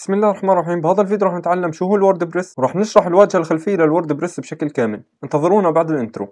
بسم الله الرحمن الرحيم بهذا الفيديو راح نتعلم شو هو الوردبريس وراح نشرح الواجهه الخلفيه للوردبريس بشكل كامل انتظرونا بعد الانترو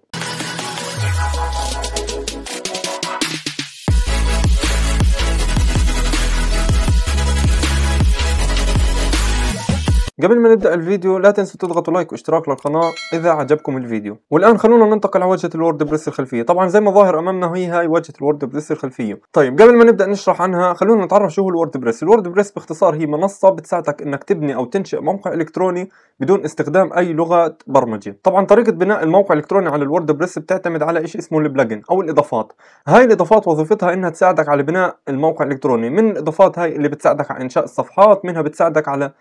قبل ما نبدأ الفيديو لا تنسوا تضغطوا لايك واشتراك للقناة إذا عجبكم الفيديو والآن خلونا ننتقل على وجهة الوردبريس الخلفية طبعا زي ما ظاهر أمامنا هي هاي وجهة الوردبريس الخلفية طيب قبل ما نبدأ نشرح عنها خلونا نتعرف شو هو الوردبريس الوردبريس باختصار هي منصة بتساعدك إنك تبني أو تنشئ موقع إلكتروني بدون استخدام أي لغة برمجة طبعا طريقة بناء الموقع الإلكتروني على الوردبريس بتعتمد على شيء اسمه البلجن أو الإضافات هاي الإضافات وظيفتها إنها تساعدك على بناء الموقع الإلكتروني من الإضافات هاي اللي بتساعدك على إنشاء الصفحات منها بتساعدك على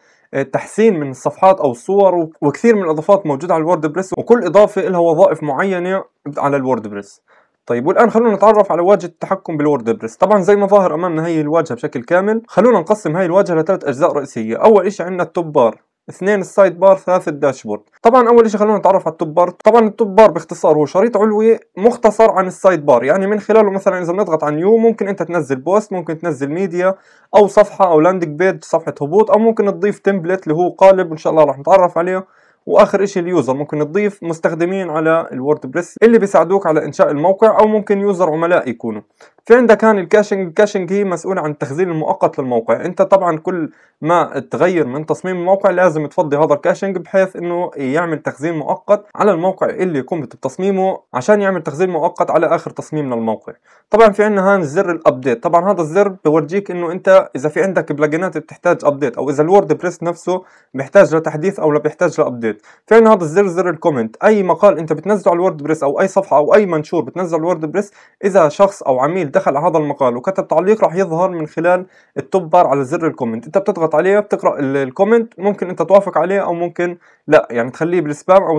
تحسين من الصفحات او الصور وكثير من الاضافات موجوده على الووردبريس وكل اضافه لها وظائف معينه على الووردبريس طيب والان خلونا نتعرف على واجهه التحكم بالووردبريس طبعا زي ما ظاهر امامنا هي الواجهه بشكل كامل خلونا نقسم هاي الواجهه لثلاث اجزاء رئيسيه اول شيء عندنا التوب بار اثنين السايد بار ثلاثة الداشبورد طبعا اول شيء خلونا نتعرف على التوب بار طبعا التوب بار باختصار هو شريط علوي مختصر عن السايد بار يعني من خلاله مثلا اذا بنضغط على نيو ممكن انت تنزل بوست ممكن تنزل ميديا او صفحة او لاندنج بيج صفحة هبوط او ممكن تضيف تمبلت اللي هو قالب ان شاء الله راح نتعرف عليه واخر شيء اليوزر ممكن تضيف مستخدمين على الووردبريس اللي بيساعدوك على انشاء الموقع او ممكن يوزر عملاء يكونوا في عندك هان الكاشنج الكاشنج هي مسؤولة عن التخزين المؤقت للموقع انت طبعا كل ما تغير من تصميم الموقع لازم تفضي هذا الكاشنج بحيث انه يعمل تخزين مؤقت على الموقع اللي قمت بتصميمه عشان يعمل تخزين مؤقت على اخر تصميم للموقع طبعا في عندنا هان زر الابديت طبعا هذا الزر بورجيك انه انت اذا في عندك بلاجينات بتحتاج ابديت او اذا الووردبريس نفسه بيحتاج لتحديث او لا بيحتاج لابديت في عندنا هذا الزر زر الكومنت اي مقال انت بتنزله على الووردبريس او اي صفحه او اي منشور بتنزله على الووردبريس اذا شخص او عميل دخل على هذا المقال وكتب تعليق راح يظهر من خلال التوب بار على زر الكومنت انت بتضغط عليه بتقرا الكومنت ممكن انت توافق عليه او ممكن لا يعني تخليه بالسبام او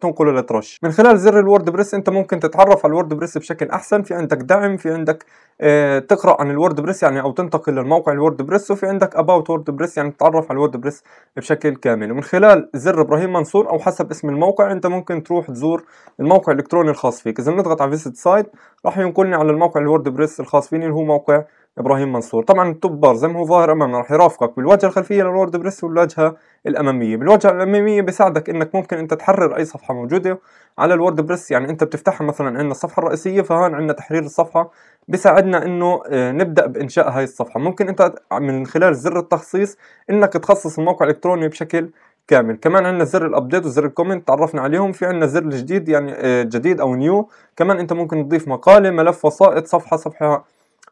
تنقله لترش من خلال زر الووردبريس بريس انت ممكن تتعرف على الووردبريس بريس بشكل احسن في عندك دعم في عندك اه تقرا عن الووردبريس بريس يعني او تنتقل للموقع الووردبريس بريس وفي عندك اباوت وورد بريس يعني تتعرف على الووردبريس بريس بشكل كامل ومن خلال زر ابراهيم منصور او حسب اسم الموقع انت ممكن تروح تزور الموقع الالكتروني الخاص فيك اذا بنضغط على فيزيت سايت راح ينقلني على الموقع الووردبريس بريس الخاص فيني اللي هو موقع ابراهيم منصور طبعا التوب بار زي ما هو ظاهر امامنا راح يرافقك بالواجهه الخلفيه للورد بريس والواجهه الاماميه بالواجهه الاماميه بيساعدك انك ممكن انت تحرر اي صفحه موجوده على الورد بريس يعني انت بتفتحها مثلا عندنا الصفحه الرئيسيه فهون عندنا تحرير الصفحه بيساعدنا انه آه، نبدا بانشاء هاي الصفحه ممكن انت من خلال زر التخصيص انك تخصص الموقع الالكتروني بشكل كامل كمان عندنا زر الابديت وزر الكومنت تعرفنا عليهم في عندنا زر الجديد يعني آه، جديد او نيو كمان انت ممكن تضيف مقاله ملف وسائط صفحه صفحه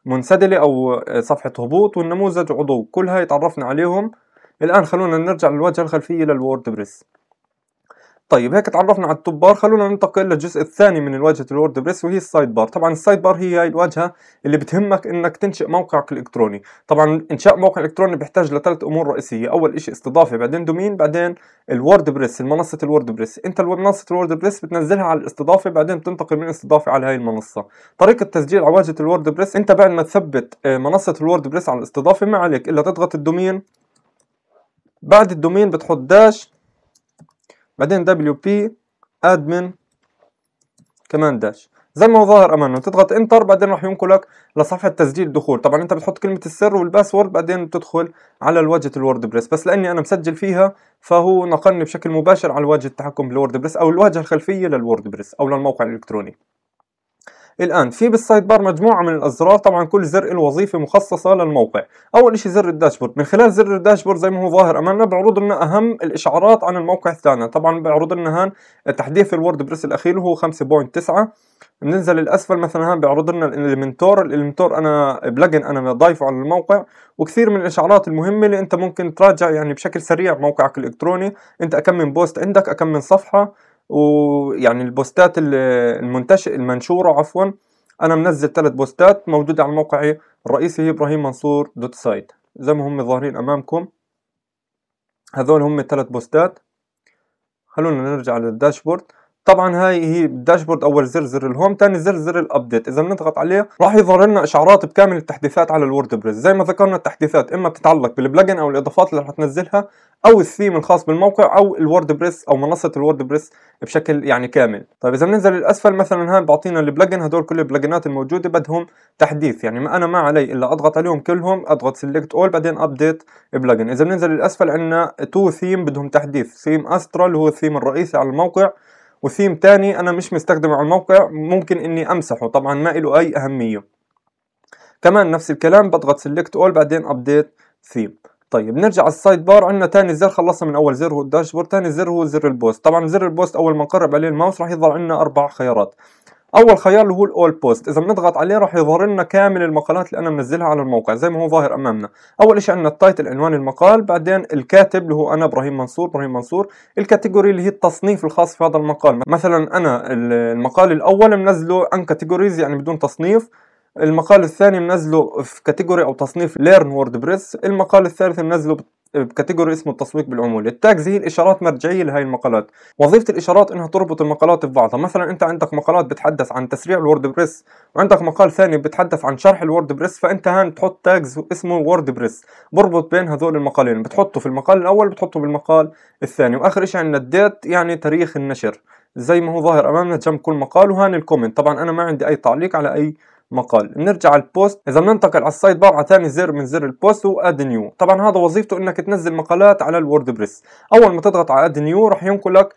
منسدلة أو آه، صفحة هبوط والنموذج عضو كلها يتعرفنا عليهم الآن خلونا نرجع للواجهة الخلفية للووردبريس طيب هيك تعرفنا على التوب بار خلونا ننتقل للجزء الثاني من واجهه الووردبريس وهي السايد بار طبعا السايد بار هي هاي الواجهه اللي بتهمك انك تنشئ موقعك الالكتروني طبعا انشاء موقع الكتروني بيحتاج لثلاث امور رئيسيه اول شيء استضافه بعدين دومين بعدين بريس المنصه بريس انت منصه بريس بتنزلها على الاستضافه بعدين بتنتقل من الاستضافه على هاي المنصه طريقه تسجيل على واجهه بريس انت بعد ما تثبت آه، منصه بريس على الاستضافه ما عليك الا تضغط الدومين بعد الدومين بتحط داش بعدين wp admin كمان داش زي ما هو ظاهر امامنا تضغط انتر بعدين راح ينقلك لصفحه تسجيل دخول طبعا انت بتحط كلمه السر والباسورد بعدين بتدخل على الواجهه الووردبريس بس لاني انا مسجل فيها فهو نقلني بشكل مباشر على الواجهه التحكم بالووردبريس او الواجهه الخلفيه للووردبريس او للموقع الالكتروني الآن في بالسايد بار مجموعة من الأزرار طبعا كل زر له وظيفة مخصصة للموقع أول شيء زر الداشبورد من خلال زر الداشبورد زي ما هو ظاهر أمامنا بيعرض لنا أهم الإشعارات عن الموقع الثاني طبعا بيعرض لنا هان تحديث بريس الأخير وهو 5.9 بننزل للاسفل مثلا هان بيعرض لنا الاليمنتور الاليمنتور انا بلجن انا ضايفه على الموقع وكثير من الاشعارات المهمه اللي انت ممكن تراجع يعني بشكل سريع موقعك الالكتروني انت كم من بوست عندك كم من صفحه ويعني البوستات المنتشر المنشوره عفوا انا منزل ثلاث بوستات موجوده على موقعي الرئيسي هي ابراهيم منصور دوت سايت زي ما هم ظاهرين امامكم هذول هم الثلاث بوستات خلونا نرجع للداشبورد طبعا هاي هي الداشبورد اول زر زر الهوم ثاني زر زر الابديت اذا بنضغط عليه راح يظهر لنا اشعارات بكامل التحديثات على الووردبريس زي ما ذكرنا التحديثات اما بتتعلق بالبلجن او الاضافات اللي راح تنزلها او الثيم الخاص بالموقع او الووردبريس او منصه الووردبريس بشكل يعني كامل طيب اذا بننزل للاسفل مثلا هاي بعطينا البلجن هدول كل البلجنات الموجوده بدهم تحديث يعني ما انا ما علي الا اضغط عليهم كلهم اضغط سيلكت اول بعدين ابديت بلجن اذا بننزل للاسفل عندنا تو ثيم بدهم تحديث ثيم استرا اللي هو الثيم الرئيسي على الموقع وثيم تاني انا مش مستخدمه على الموقع ممكن اني امسحه طبعا ما له اي اهمية كمان نفس الكلام بضغط select all بعدين update theme طيب نرجع على السايد بار عندنا تاني زر خلصنا من اول زر هو الداشبورد تاني زر هو زر البوست طبعا زر البوست اول ما نقرب عليه الماوس راح يظهر عندنا اربع خيارات اول خيار اللي هو الاول بوست اذا بنضغط عليه راح يظهر لنا كامل المقالات اللي انا منزلها على الموقع زي ما هو ظاهر امامنا اول شيء عندنا التايتل عنوان المقال بعدين الكاتب اللي هو انا ابراهيم منصور ابراهيم منصور الكاتيجوري اللي هي التصنيف الخاص في هذا المقال مثلا انا المقال الاول منزله ان كاتيجوريز يعني بدون تصنيف المقال الثاني منزله في كاتيجوري او تصنيف ليرن ووردبريس المقال الثالث منزله بكاتيجوري اسمه التسويق بالعمولة التاجز هي الاشارات مرجعيه لهي المقالات وظيفه الاشارات انها تربط المقالات ببعضها مثلا انت عندك مقالات بتحدث عن تسريع بريس وعندك مقال ثاني بتحدث عن شرح بريس فانت هان تحط تاجز اسمه ووردبريس بربط بين هذول المقالين بتحطه في المقال الاول بتحطه بالمقال الثاني واخر شيء عندنا الديت يعني تاريخ النشر زي ما هو ظاهر امامنا جنب كل مقال وهان الكومنت طبعا انا ما عندي اي تعليق على اي مقال بنرجع على البوست اذا بننتقل على السايد بار على ثاني زر من زر البوست هو اد نيو طبعا هذا وظيفته انك تنزل مقالات على الووردبريس اول ما تضغط على اد نيو راح ينقلك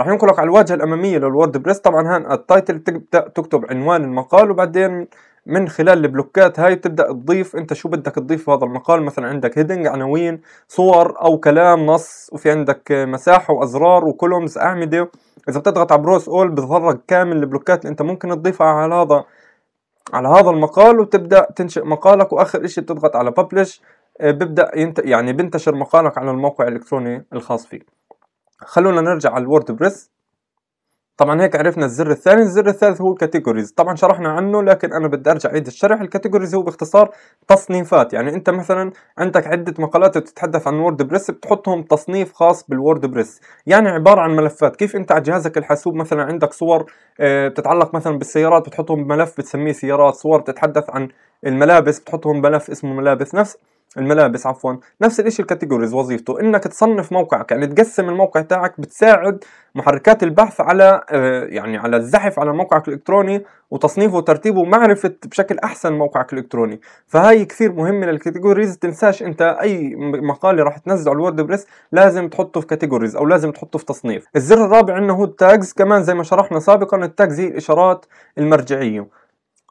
راح ينقلك على الواجهه الاماميه للووردبريس طبعا هان التايتل تبدا تكتب عنوان المقال وبعدين من خلال البلوكات هاي بتبدا تضيف انت شو بدك تضيف في هذا المقال مثلا عندك هيدنج عناوين صور او كلام نص وفي عندك مساحه وازرار وكولومز اعمده اذا بتضغط على بروس اول بتفرج كامل البلوكات اللي انت ممكن تضيفها على هذا على هذا المقال وتبدأ تنشئ مقالك وآخر إشي بتضغط على publish آه، ببدأ ينت... يعني بنتشر مقالك على الموقع الإلكتروني الخاص فيك خلونا نرجع على الووردبريس طبعا هيك عرفنا الزر الثاني الزر الثالث هو الكاتيجوريز طبعا شرحنا عنه لكن انا بدي ارجع اعيد الشرح الكاتيجوريز هو باختصار تصنيفات يعني انت مثلا عندك عده مقالات بتتحدث عن وورد بريس بتحطهم تصنيف خاص بالوورد بريس يعني عباره عن ملفات كيف انت على جهازك الحاسوب مثلا عندك صور آه، بتتعلق مثلا بالسيارات بتحطهم بملف بتسميه سيارات صور بتتحدث عن الملابس بتحطهم بملف اسمه ملابس نفس الملابس عفوا نفس الشيء الكاتيجوريز وظيفته انك تصنف موقعك يعني تقسم الموقع تاعك بتساعد محركات البحث على آه، يعني على الزحف على موقعك الالكتروني وتصنيفه وترتيبه ومعرفه بشكل احسن موقعك الالكتروني فهاي كثير مهمه للكاتيجوريز تنساش انت اي مقاله راح تنزله على الووردبريس لازم تحطه في كاتيجوريز او لازم تحطه في تصنيف الزر الرابع انه هو التاجز كمان زي ما شرحنا سابقا التاجز هي الاشارات المرجعيه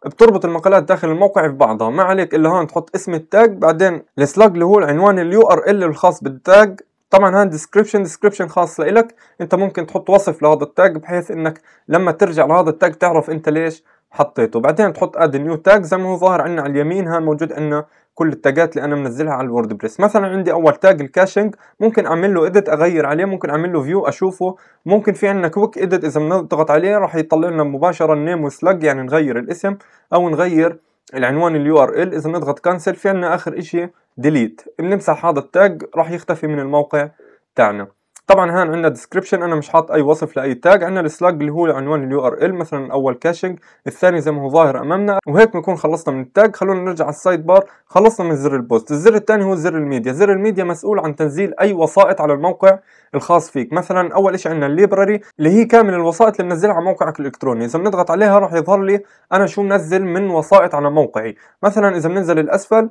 بتربط المقالات داخل الموقع ببعضها ما عليك الا هون تحط اسم التاج بعدين السلاج اللي هو العنوان اليو ار ال الخاص بالتاج طبعا هون ديسكريبشن ديسكريبشن خاص لإلك انت ممكن تحط وصف لهذا التاج بحيث انك لما ترجع لهذا التاج تعرف انت ليش حطيته بعدين تحط اد نيو تاج زي ما هو ظاهر عندنا على اليمين هان موجود عندنا كل التاجات اللي انا منزلها على الووردبريس مثلا عندي اول تاج الكاشنج ممكن اعمل له اديت اغير عليه ممكن اعمل له فيو اشوفه ممكن في عندنا كويك اديت اذا بنضغط عليه راح يطلع لنا مباشره النيم وسلج يعني نغير الاسم او نغير العنوان اليو ار ال اذا بنضغط كانسل في عندنا اخر اشي ديليت بنمسح هذا التاج راح يختفي من الموقع تاعنا طبعا هان عندنا ديسكريبشن انا مش حاط اي وصف لاي تاج عندنا السلاج اللي هو العنوان اليو ار ال مثلا اول كاشنج الثاني زي ما هو ظاهر امامنا وهيك بنكون خلصنا من التاج خلونا نرجع على السايد بار خلصنا من زر البوست الزر الثاني هو زر الميديا زر الميديا مسؤول عن تنزيل اي وسائط على الموقع الخاص فيك مثلا اول شيء عندنا الليبراري اللي هي كامل الوسائط اللي منزلها على موقعك الالكتروني اذا بنضغط عليها راح يظهر لي انا شو منزل من وسائط على موقعي مثلا اذا بننزل الاسفل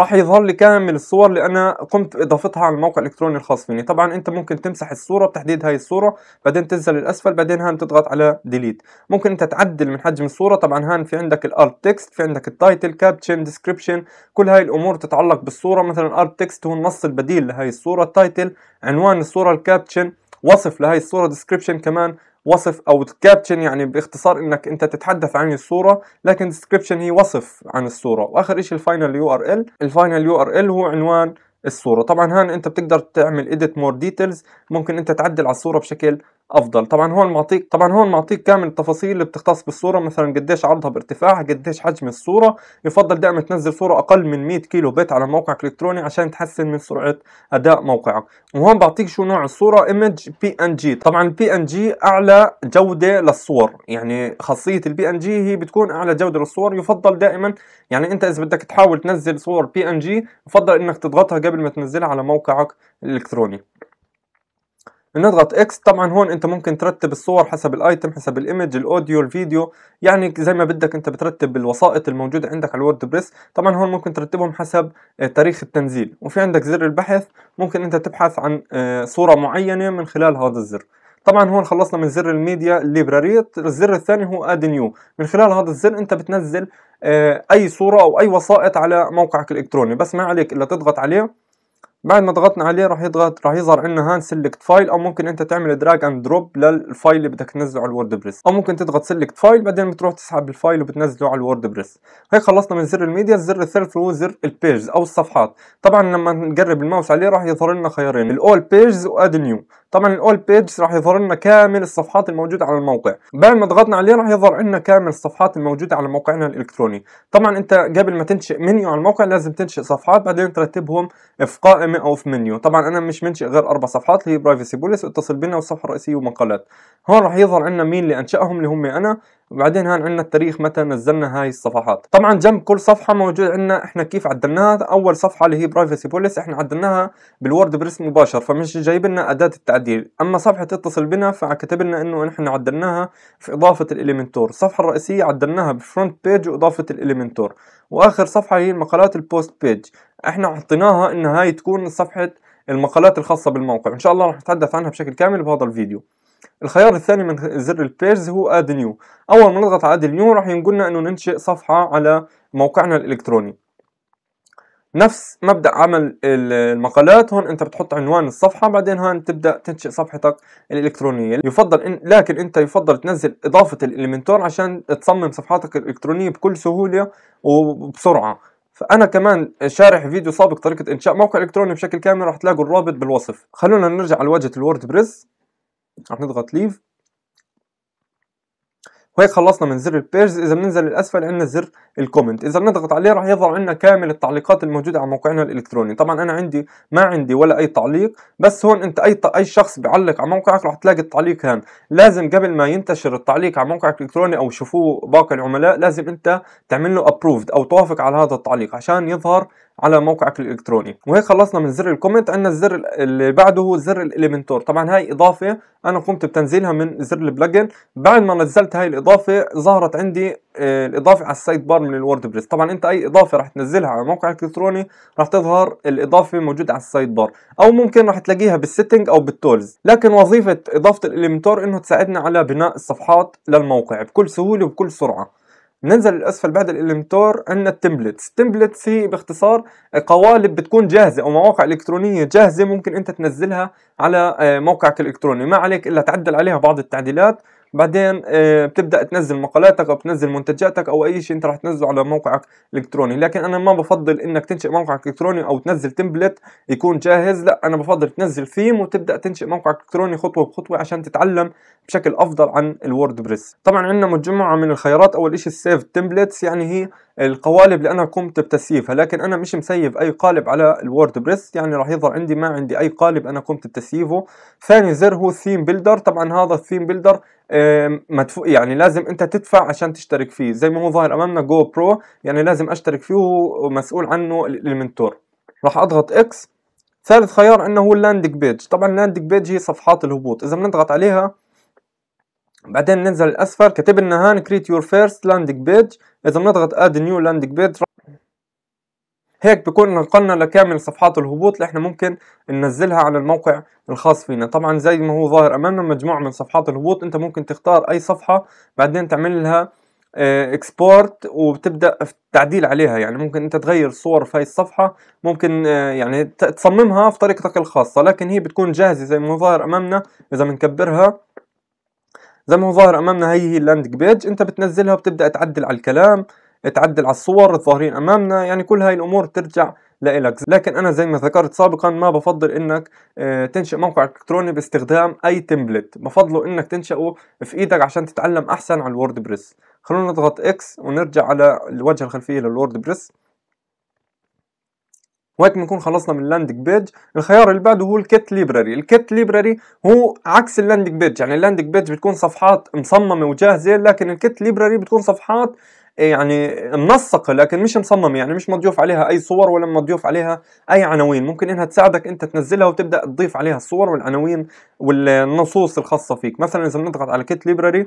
راح يظهر لي كامل الصور اللي انا قمت باضافتها على الموقع الالكتروني الخاص فيني طبعا انت ممكن تمسح الصوره بتحديد هاي الصوره بعدين تنزل للاسفل بعدين هان تضغط على ديليت ممكن انت تعدل من حجم الصوره طبعا هان في عندك الارت تكست في عندك التايتل كابشن ديسكريبشن كل هاي الامور تتعلق بالصوره مثلا الارت تكست هو النص البديل لهي الصوره التايتل عنوان الصوره الكابشن وصف لهي الصورة ديسكريبشن كمان وصف او الكابتشن يعني باختصار انك انت تتحدث عن الصوره لكن الديسكربشن هي وصف عن الصوره واخر شيء الفاينل يو ار ال الفاينل يو ار ال هو عنوان الصوره طبعا هان انت بتقدر تعمل اديت مور ديتيلز ممكن انت تعدل على الصوره بشكل افضل طبعا هون معطيك طبعا هون معطيك كامل التفاصيل اللي بتختص بالصوره مثلا قديش عرضها بارتفاع قديش حجم الصوره يفضل دائما تنزل صوره اقل من 100 كيلو بت على موقعك الالكتروني عشان تحسن من سرعه اداء موقعك وهون بعطيك شو نوع الصوره ايمج بي ان جي طبعا البي ان جي اعلى جوده للصور يعني خاصيه البي ان جي هي بتكون اعلى جوده للصور يفضل دائما يعني انت اذا بدك تحاول تنزل صور بي ان جي يفضل انك تضغطها قبل ما تنزلها على موقعك الالكتروني نضغط اكس طبعا هون انت ممكن ترتب الصور حسب الايتم حسب الايمج الاوديو الفيديو يعني زي ما بدك انت بترتب الوسائط الموجوده عندك على بريس طبعا هون ممكن ترتبهم حسب آه، تاريخ التنزيل وفي عندك زر البحث ممكن انت تبحث عن آه، صوره معينه من خلال هذا الزر طبعا هون خلصنا من زر الميديا الليبراري الزر الثاني هو اد نيو من خلال هذا الزر انت بتنزل آه، اي صوره او اي وسائط على موقعك الالكتروني بس ما عليك الا تضغط عليه بعد ما ضغطنا عليه راح يضغط راح يظهر عندنا هان سيلكت فايل او ممكن انت تعمل دراج اند دروب للفايل اللي بدك تنزله على الووردبريس او ممكن تضغط سيلكت فايل بعدين بتروح تسحب الفايل وبتنزله على الووردبريس هيك خلصنا من زر الميديا الزر الثالث هو زر البيجز او الصفحات طبعا لما نقرب الماوس عليه راح يظهر لنا خيارين الاول بيجز واد نيو طبعا الاول بيجز راح يظهر لنا كامل الصفحات الموجوده على الموقع بعد ما ضغطنا عليه راح يظهر لنا كامل الصفحات الموجوده على موقعنا الالكتروني طبعا انت قبل ما تنشئ منيو على الموقع لازم تنشئ صفحات بعدين ترتبهم في قائمه او في منيو طبعا انا مش منشئ غير اربع صفحات اللي هي برايفسي بوليس واتصل بنا والصفحه الرئيسيه ومقالات هون راح يظهر عندنا مين اللي انشاهم اللي هم انا وبعدين هان عندنا التاريخ متى نزلنا هاي الصفحات طبعا جنب كل صفحه موجود عندنا احنا كيف عدلناها اول صفحه اللي هي برايفسي بوليس احنا عدلناها بالوورد بريس مباشر فمش جايب لنا اداه التعديل اما صفحه اتصل بنا فكتب لنا انه احنا عدلناها في اضافه الاليمنتور الصفحه الرئيسيه عدلناها بفرونت بيج واضافه الاليمنتور واخر صفحه هي المقالات البوست بيج احنا حطيناها ان هاي تكون صفحه المقالات الخاصه بالموقع ان شاء الله راح نتحدث عنها بشكل كامل بهذا الفيديو الخيار الثاني من زر البيرز هو اد نيو اول ما نضغط على اد نيو راح ينقلنا انه ننشئ صفحه على موقعنا الالكتروني نفس مبدا عمل المقالات هون انت بتحط عنوان الصفحه بعدين هون تبدا تنشئ صفحتك الالكترونيه يفضل إن لكن انت يفضل تنزل اضافه الاليمنتور عشان تصمم صفحاتك الالكترونيه بكل سهوله وبسرعه فانا كمان شارح فيديو سابق طريقه انشاء موقع الكتروني بشكل كامل راح تلاقوا الرابط بالوصف خلونا نرجع على واجهه الووردبريس هنضغط ليف وهيك خلصنا من زر البيرز اذا بننزل للاسفل عندنا زر الكومنت اذا بنضغط عليه راح يظهر عندنا كامل التعليقات الموجوده على موقعنا الالكتروني طبعا انا عندي ما عندي ولا اي تعليق بس هون انت اي اي شخص بيعلق على موقعك راح تلاقي التعليق هان لازم قبل ما ينتشر التعليق على موقعك الالكتروني او يشوفوه باقي العملاء لازم انت تعمل له ابروفد او توافق على هذا التعليق عشان يظهر على موقعك الالكتروني وهيك خلصنا من زر الكومنت عندنا الزر اللي بعده هو زر الاليمنتور طبعا هاي اضافه انا قمت بتنزيلها من زر البلجن بعد ما نزلت هاي الاضافه ظهرت عندي آه، الاضافه على السايد بار من الووردبريس طبعا انت اي اضافه راح تنزلها على موقعك الالكتروني راح تظهر الاضافه موجوده على السايد بار او ممكن راح تلاقيها بالسيتنج او بالتولز لكن وظيفه اضافه الاليمنتور انه تساعدنا على بناء الصفحات للموقع بكل سهوله وبكل سرعه ننزل للاسفل بعد الامتار عندنا التمبلتس التمبلتس هي باختصار قوالب بتكون جاهزه او مواقع الكترونيه جاهزه ممكن انت تنزلها على آه، موقعك الالكتروني ما عليك الا تعدل عليها بعض التعديلات بعدين آه، بتبدا تنزل مقالاتك او بتنزل منتجاتك او اي شيء انت رح تنزله على موقعك الالكتروني لكن انا ما بفضل انك تنشئ موقعك الالكتروني او تنزل تمبلت يكون جاهز لا انا بفضل تنزل ثيم وتبدا تنشئ موقعك الالكتروني خطوه بخطوه عشان تتعلم بشكل افضل عن الووردبريس طبعا عندنا مجموعه من الخيارات اول شيء السيف تمبلتس يعني هي القوالب اللي انا قمت بتسييفها لكن انا مش مسيف اي قالب على الووردبريس يعني راح يظهر عندي ما عندي اي قالب انا قمت بتسييفه ثاني زر هو الثيم بيلدر طبعا هذا الثيم بيلدر مدفوع يعني لازم انت تدفع عشان تشترك فيه زي ما هو ظاهر امامنا جو برو يعني لازم اشترك فيه ومسؤول عنه المنتور راح اضغط اكس ثالث خيار عندنا هو اللاندنج بيج طبعا اللاندنج بيج هي صفحات الهبوط اذا بنضغط عليها بعدين ننزل الاسفل كتب لنا هان كريت يور فيرست لاندنج بيج اذا بنضغط اد نيو لاندنج بيج هيك بكون نقلنا لكامل صفحات الهبوط اللي احنا ممكن ننزلها على الموقع الخاص فينا طبعا زي ما هو ظاهر امامنا مجموعه من صفحات الهبوط انت ممكن تختار اي صفحه بعدين تعمل لها اكسبورت آه، وبتبدا التعديل عليها يعني ممكن انت تغير صور في الصفحه ممكن آه، يعني تصممها في طريقتك الخاصه لكن هي بتكون جاهزه زي ما هو ظاهر امامنا اذا بنكبرها زي ما هو ظاهر امامنا هي هي اللاندنج بيج انت بتنزلها وبتبدا تعدل على الكلام تعدل على الصور الظاهرين امامنا يعني كل هاي الامور ترجع لإلك لكن أنا زي ما ذكرت سابقا ما بفضل إنك آه، تنشئ موقع إلكتروني باستخدام أي تمبلت بفضله إنك تنشئه في إيدك عشان تتعلم أحسن على الووردبريس خلونا نضغط إكس ونرجع على الواجهة الخلفية للووردبريس وهيك بنكون خلصنا من اللاندنج بيج الخيار اللي بعده هو الكيت ليبراري الكيت ليبراري هو عكس اللاندنج بيج يعني اللاندنج بيج بتكون صفحات مصممه وجاهزه لكن الكيت ليبراري بتكون صفحات يعني منسقة لكن مش مصممة يعني مش مضيوف عليها أي صور ولا مضيوف عليها أي عناوين ممكن إنها تساعدك أنت تنزلها وتبدأ تضيف عليها الصور والعناوين والنصوص الخاصة فيك مثلا إذا بنضغط على كيت ليبراري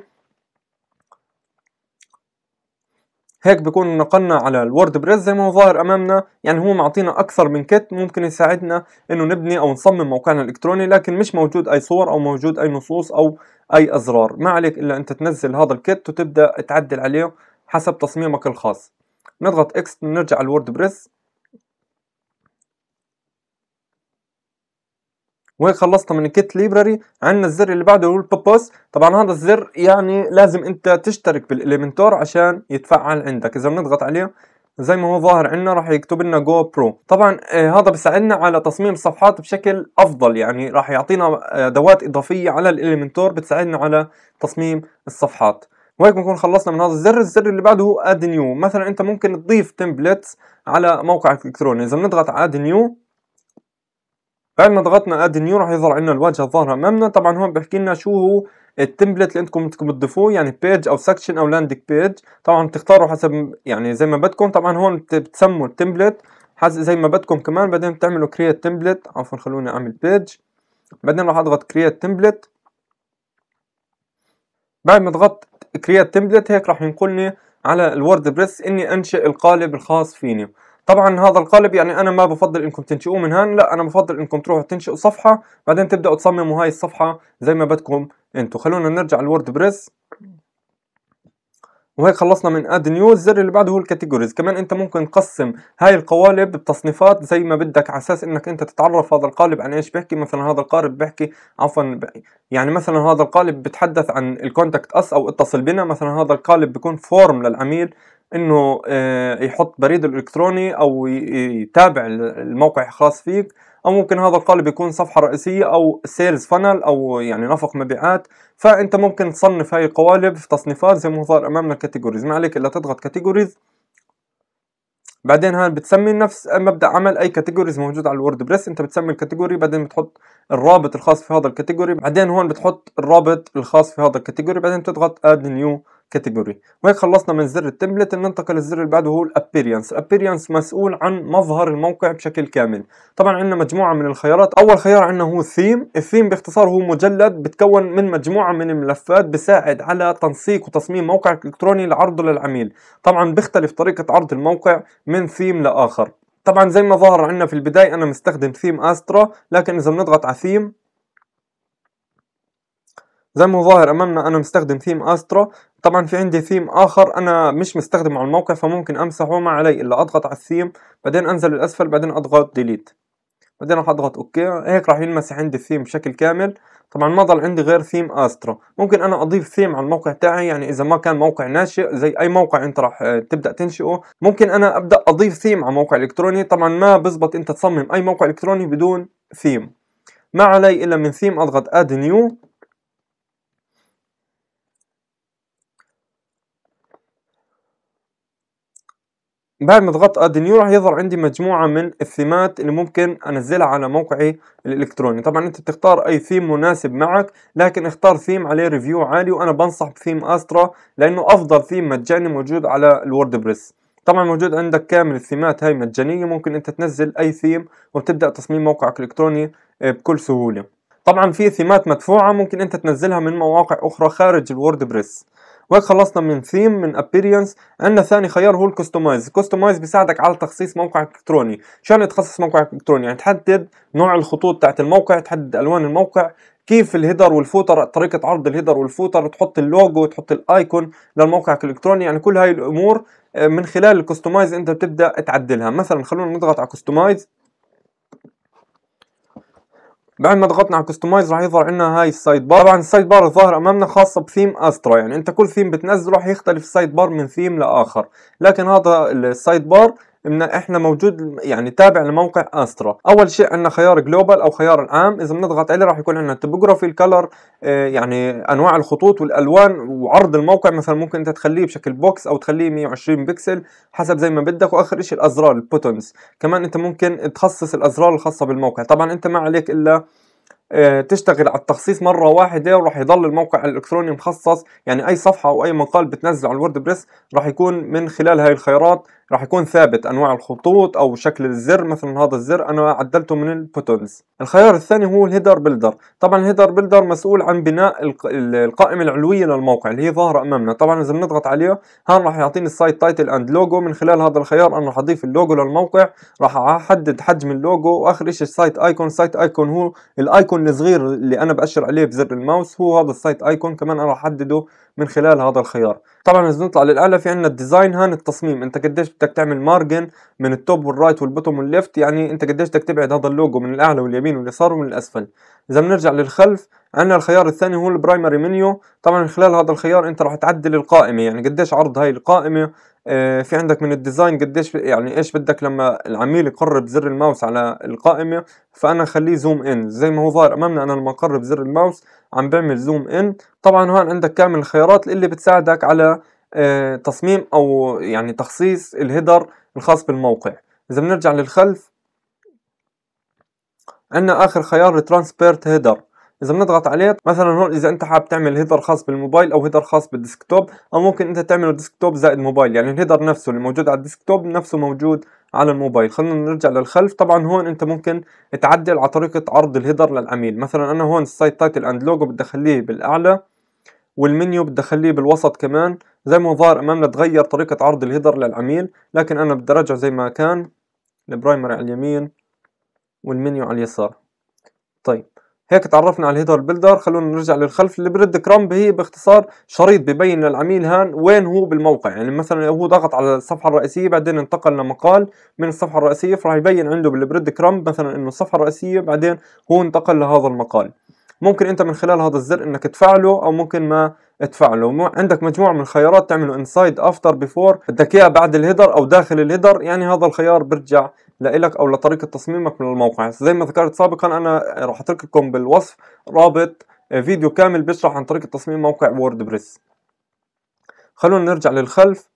هيك بكون نقلنا على الورد بريس زي ما هو ظاهر امامنا يعني هو معطينا اكثر من كت ممكن يساعدنا انه نبني او نصمم موقعنا الالكتروني لكن مش موجود اي صور او موجود اي نصوص او اي ازرار ما عليك الا انت تنزل هذا الكت وتبدا تعدل عليه حسب تصميمك الخاص نضغط اكس نرجع الووردبريس وهيك خلصت من الكيت ليبراري عندنا الزر اللي بعده هو البوبوس طبعا هذا الزر يعني لازم انت تشترك بالاليمنتور عشان يتفعل عندك اذا بنضغط عليه زي ما هو ظاهر عندنا راح يكتب لنا جو برو طبعا آه، هذا بيساعدنا على تصميم الصفحات بشكل افضل يعني راح يعطينا آه، ادوات اضافيه على الاليمنتور بتساعدنا على تصميم الصفحات وهيك بنكون خلصنا من هذا الزر الزر اللي بعده هو اد نيو مثلا انت ممكن تضيف تمبلتس على موقعك الالكتروني اذا بنضغط اد نيو بعد ما ضغطنا اد نيو راح يظهر عندنا الواجهه الظاهره امامنا طبعا هون بيحكي لنا شو هو التمبلت اللي انتم بدكم تضيفوه يعني بيج او سكشن او لاندنج بيج طبعا بتختاروا حسب يعني زي ما بدكم طبعا هون بتسموا التمبلت حسب زي ما بدكم كمان بعدين بتعملوا كرييت تمبلت عفوا خلوني اعمل بيج بعدين راح اضغط كرييت تمبلت بعد ما ضغطت كرييت تمبلت هيك راح ينقلني على الورد بريس اني انشئ القالب الخاص فيني طبعا هذا القالب يعني انا ما بفضل انكم تنشئوه من هان لا انا بفضل انكم تروحوا تنشئوا صفحه بعدين تبداوا تصمموا هاي الصفحه زي ما بدكم انتم خلونا نرجع الورد بريس وهيك خلصنا من اد نيو الزر اللي بعده هو الكاتيجوريز كمان انت ممكن تقسم هاي القوالب بتصنيفات زي ما بدك على اساس انك انت تتعرف هذا القالب عن ايش بيحكي مثلا هذا القالب بيحكي عفوا يعني مثلا هذا القالب بتحدث عن الكونتاكت اس او اتصل بنا مثلا هذا القالب بيكون فورم للعميل انه آه، يحط بريد الالكتروني او يتابع الموقع الخاص فيك او ممكن هذا القالب يكون صفحه رئيسيه او سيلز فانل او يعني نفق مبيعات فانت ممكن تصنف هاي القوالب في تصنيفات زي ما صار امامنا كاتيجوريز ما عليك الا تضغط كاتيجوريز بعدين هان بتسمي نفس مبدا عمل اي كاتيجوريز موجود على الورد بريس انت بتسمي الكاتيجوري بعدين بتحط الرابط الخاص في هذا الكاتيجوري بعدين هون بتحط الرابط الخاص في هذا الكاتيجوري بعدين بتضغط اد نيو كاتيجوري وهيك خلصنا من زر التمبلت ننتقل للزر اللي بعده هو الابيرينس الابيرينس مسؤول عن مظهر الموقع بشكل كامل طبعا عندنا مجموعه من الخيارات اول خيار عندنا هو الثيم الثيم باختصار هو مجلد بتكون من مجموعه من الملفات بساعد على تنسيق وتصميم موقعك الالكتروني لعرضه للعميل طبعا بيختلف طريقه عرض الموقع من ثيم لاخر طبعا زي ما ظهر عندنا في البداية أنا مستخدم ثيم أسترا لكن إذا بنضغط على ثيم زي ما هو ظاهر امامنا انا مستخدم ثيم استرا طبعا في عندي ثيم اخر انا مش مستخدمه على الموقع فممكن امسحه ما علي الا اضغط على الثيم بعدين انزل للاسفل بعدين اضغط ديليت بعدين راح اضغط اوكي هيك راح ينمسح عندي الثيم بشكل كامل طبعا ما ضل عندي غير ثيم استرا ممكن انا اضيف ثيم على الموقع تاعي يعني اذا ما كان موقع ناشئ زي اي موقع انت راح آه، تبدا تنشئه ممكن انا ابدا اضيف ثيم على موقع الكتروني طبعا ما بزبط انت تصمم اي موقع الكتروني بدون ثيم ما علي الا من ثيم اضغط اد نيو بعد ما ضغطت اد نيو راح يظهر عندي مجموعه من الثيمات اللي ممكن انزلها على موقعي الالكتروني طبعا انت بتختار اي ثيم مناسب معك لكن اختار ثيم عليه ريفيو عالي وانا بنصح بثيم استرا لانه افضل ثيم مجاني موجود على الووردبريس طبعا موجود عندك كامل الثيمات هاي مجانيه ممكن انت تنزل اي ثيم وتبدأ تصميم موقعك الالكتروني آه، بكل سهوله طبعا في ثيمات مدفوعه ممكن انت تنزلها من مواقع اخرى خارج الووردبريس وهيك خلصنا من ثيم من ابيرينس عندنا ثاني خيار هو الكستمايز الكستمايز بيساعدك على تخصيص موقعك الالكتروني شلون تخصص موقعك الالكتروني يعني تحدد نوع الخطوط تحت الموقع تحدد الوان الموقع كيف الهيدر والفوتر طريقة عرض الهيدر والفوتر تحط اللوجو تحط الايكون لموقعك الالكتروني يعني كل هاي الامور آه، من خلال الكستمايز انت بتبدا تعدلها مثلا خلونا نضغط على كستمايز بعد ما ضغطنا على كستمايز راح يظهر عندنا هاي السايد بار طبعا السايد بار الظاهر امامنا خاصه بثيم استرا يعني انت كل ثيم بتنزله راح يختلف السايد بار من ثيم لاخر لكن هذا السايد بار إن احنا موجود يعني تابع لموقع استرا اول شيء عندنا خيار جلوبال او خيار العام اذا بنضغط عليه راح يكون عندنا التوبوغرافي الكلر آه، يعني انواع الخطوط والالوان وعرض الموقع مثلا ممكن انت تخليه بشكل بوكس او تخليه 120 بكسل حسب زي ما بدك واخر شيء الازرار البوتونز كمان انت ممكن تخصص الازرار الخاصه بالموقع طبعا انت ما عليك الا آه، تشتغل على التخصيص مره واحده وراح يضل الموقع الالكتروني مخصص يعني اي صفحه او اي مقال بتنزله على الوردبريس راح يكون من خلال هاي الخيارات راح يكون ثابت انواع الخطوط او شكل الزر مثلا هذا الزر انا عدلته من البوتونز الخيار الثاني هو الهيدر بيلدر طبعا الهيدر بيلدر مسؤول عن بناء القائمه العلويه للموقع اللي هي ظاهره امامنا طبعا اذا بنضغط عليه هان راح يعطيني السايت تايتل اند لوجو من خلال هذا الخيار انا راح اضيف اللوجو للموقع راح احدد حجم اللوجو واخر شيء السايت ايكون السايت ايكون هو الايكون الصغير اللي انا باشر عليه بزر الماوس هو هذا السايت ايكون كمان انا راح احدده من خلال هذا الخيار طبعا اذا نطلع للاعلى يعني في عندنا الديزاين هان التصميم انت قديش بدك تعمل مارجن من التوب والرايت والبوتوم والليفت يعني انت قديش بدك تبعد هذا اللوجو من الاعلى واليمين واليسار ومن الاسفل اذا بنرجع للخلف عندنا الخيار الثاني هو البرايمري منيو طبعا من خلال هذا الخيار انت راح تعدل القائمه يعني قديش عرض هاي القائمه آه، في عندك من الديزاين قديش يعني ايش بدك لما العميل يقرب زر الماوس على القائمة فانا خليه زوم ان زي ما هو ظاهر امامنا انا لما اقرب زر الماوس عم بعمل زوم ان طبعا هون عندك كامل الخيارات اللي بتساعدك على آه، تصميم او يعني تخصيص الهيدر الخاص بالموقع اذا بنرجع للخلف عندنا اخر خيار ترانسبيرت هيدر اذا بنضغط عليه مثلا هون اذا انت حاب تعمل هيدر خاص بالموبايل او هيدر خاص بالديسكتوب او ممكن انت تعمله ديسكتوب زائد موبايل يعني الهيدر نفسه اللي موجود على الديسكتوب نفسه موجود على الموبايل خلينا نرجع للخلف طبعا هون انت ممكن تعدل على طريقه عرض الهيدر للعميل مثلا انا هون السايت تايتل اند لوجو بدي اخليه بالاعلى والمنيو بدي اخليه بالوسط كمان زي ما ظاهر امامنا تغير طريقه عرض الهيدر للعميل لكن انا بدي ارجعه زي ما كان البرايمري على اليمين والمنيو على اليسار طيب هيك تعرفنا على الهيدر بيلدر خلونا نرجع للخلف البريد كرامب هي باختصار شريط ببين للعميل هان وين هو بالموقع يعني مثلا هو ضغط على الصفحه الرئيسيه بعدين انتقل لمقال من الصفحه الرئيسيه فراح يبين عنده بالبريد كرامب مثلا انه الصفحه الرئيسيه بعدين هو انتقل لهذا المقال ممكن انت من خلال هذا الزر انك تفعله او ممكن ما تفعله عندك مجموعة من الخيارات تعمله انسايد افتر بيفور بدك اياها بعد الهيدر او داخل الهيدر يعني هذا الخيار برجع لإلك او لطريقة تصميمك من الموقع زي ما ذكرت سابقا انا راح اترك لكم بالوصف رابط فيديو كامل بيشرح عن طريقة تصميم موقع ووردبريس خلونا نرجع للخلف